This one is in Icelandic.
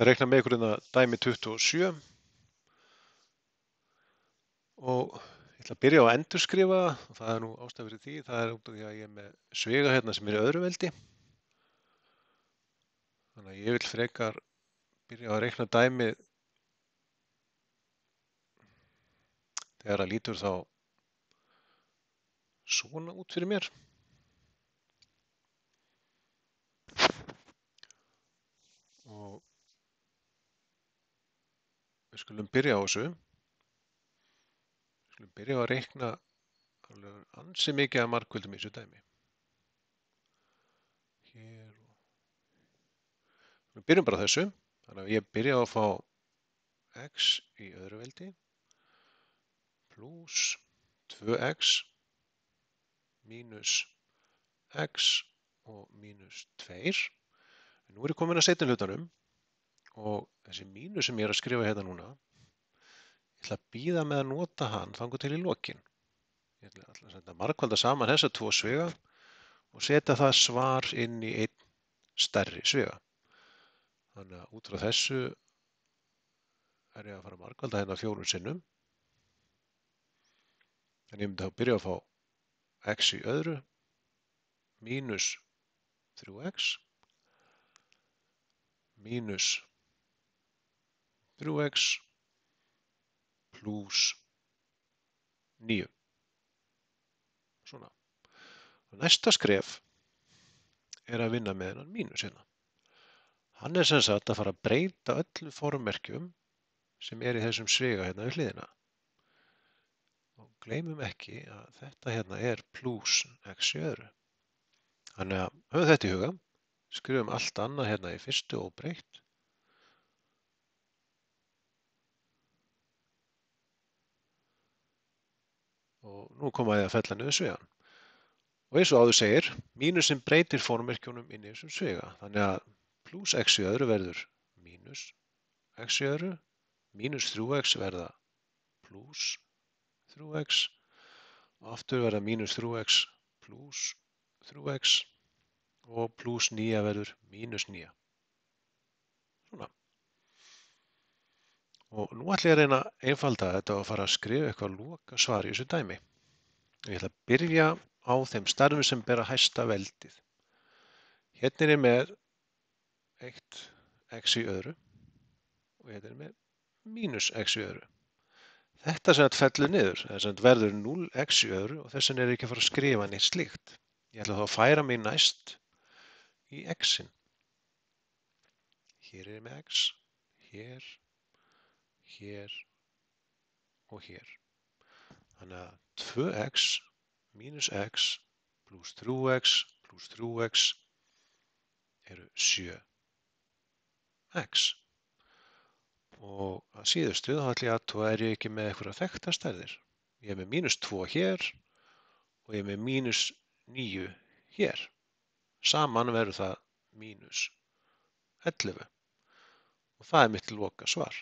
Það reikna með ykkur en hérna að dæmi 27 og ég ætla að byrja á að endurskrifa og það er nú ástæðið fyrir því, það er út af því að ég er með svega hérna sem er í öðru veldi þannig að ég vil frekar byrja á að reikna dæmi þegar að lítur þá svona út fyrir mér Við skulum byrja á þessu. Við skulum byrja á að reikna ansi mikið að markvöldum í þessu dæmi. Hér og... Við byrjum bara þessu. Þannig að ég byrja á að fá x í öðru veldi pluss 2x mínus x og mínus 2. En nú er ég komin að setja hlutanum og þessi mínu sem ég er að skrifa hérna núna ég ætla að býða með að nota hann þangu til í lokin ég ætla að senda markvalda saman þessa tvo svega og setja það svar inn í einn stærri svega þannig að út frá þessu er ég að fara að markvalda hérna fjórun sinnum en ég myndi að byrja að fá x í öðru mínus 3x mínus 3x plús 9. Svona. Og næsta skref er að vinna með hennan mínus hérna. Hann er sem sagt að fara að breyta öllu formerkjum sem er í þessum svega hérna við hliðina. Og gleymum ekki að þetta hérna er plús x í öðru. Þannig að höfum þetta í huga, skrifum allt annað hérna í fyrstu og breytt og nú komaði að fella niður svegan. Og eins og áður segir, mínusinn breytir formerkjónum inn í þessum svega, þannig að pluss x í öðru verður mínus x í öðru, mínus 3x verða pluss 3x og aftur verða mínus 3x pluss 3x og pluss 9 verður mínus 9. Svona. Og nú ætlum ég að reyna að einfalda þetta og fara að skrifa eitthvað loka svar í þessu dæmi. Ég ætla að byrja á þeim starfum sem ber að hæsta veldið. Hérna er ég með eitt x í öðru og hérna er ég með mínus x í öðru. Þetta sem þetta fellur niður, þess að verður 0x í öðru og þess vegna er ég ekki að fara að skrifa neitt slíkt. Ég ætla þá að færa mig næst í x-in. Hér er ég með x, hér hér og hér. Þannig að 2x mínus x pluss 3x pluss 3x eru 7x. Og að síðustu þá ætlum ég að þú er ég ekki með eitthvað að þekta stærðir. Ég er með mínus 2 hér og ég er með mínus 9 hér. Saman verður það mínus 11. Og það er mitt loka svar.